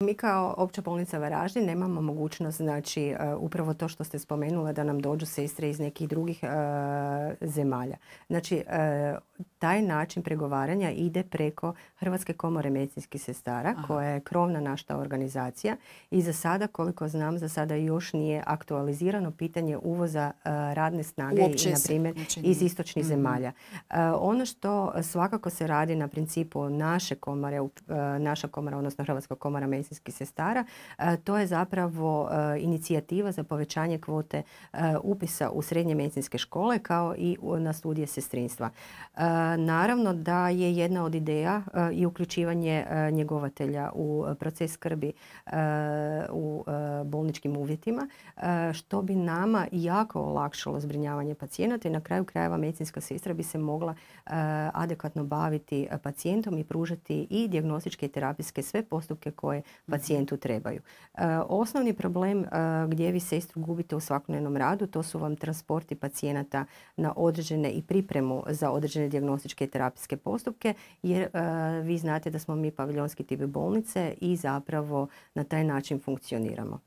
Mi kao opća bolnica Varaždin nemamo mogućnost, znači e, upravo to što ste spomenula da nam dođu sestre iz nekih drugih e, zemalja. Znači e, taj način pregovaranja ide preko Hrvatske komore medicinskih sestara koja je krovna našta organizacija i za sada, koliko znam, za sada još nije aktualizirano pitanje uvoza radne snage na primjer, iz istočnih mhm. zemalja. Ono što svakako se radi na principu naše komore, naša komora, odnosno Hrvatska komora medicinskih medicinskih sestara, e, to je zapravo e, inicijativa za povećanje kvote e, upisa u srednje medicinske škole kao i na studije sestrinstva. Naravno da je jedna od ideja i uključivanje njegovatelja u proces skrbi u bolničkim uvjetima, e, što bi nama jako olakšalo zbrinjavanje pacijenata i na kraju krajeva medicinska sestra bi se mogla e, adekvatno baviti e, pacijentom i pružati i dijagnostičke i terapijske sve postupke koje mhm. pacijentu trebaju. Osnovni problem gdje vi sestru gubite u svakodnevnom radu, to su vam transporti pacijenata na određene i pripremu za određene dijagnostičke i terapijske postupke, jer vi znate da smo mi paviljonski tipi bolnice i zapravo na taj način funkcioniramo.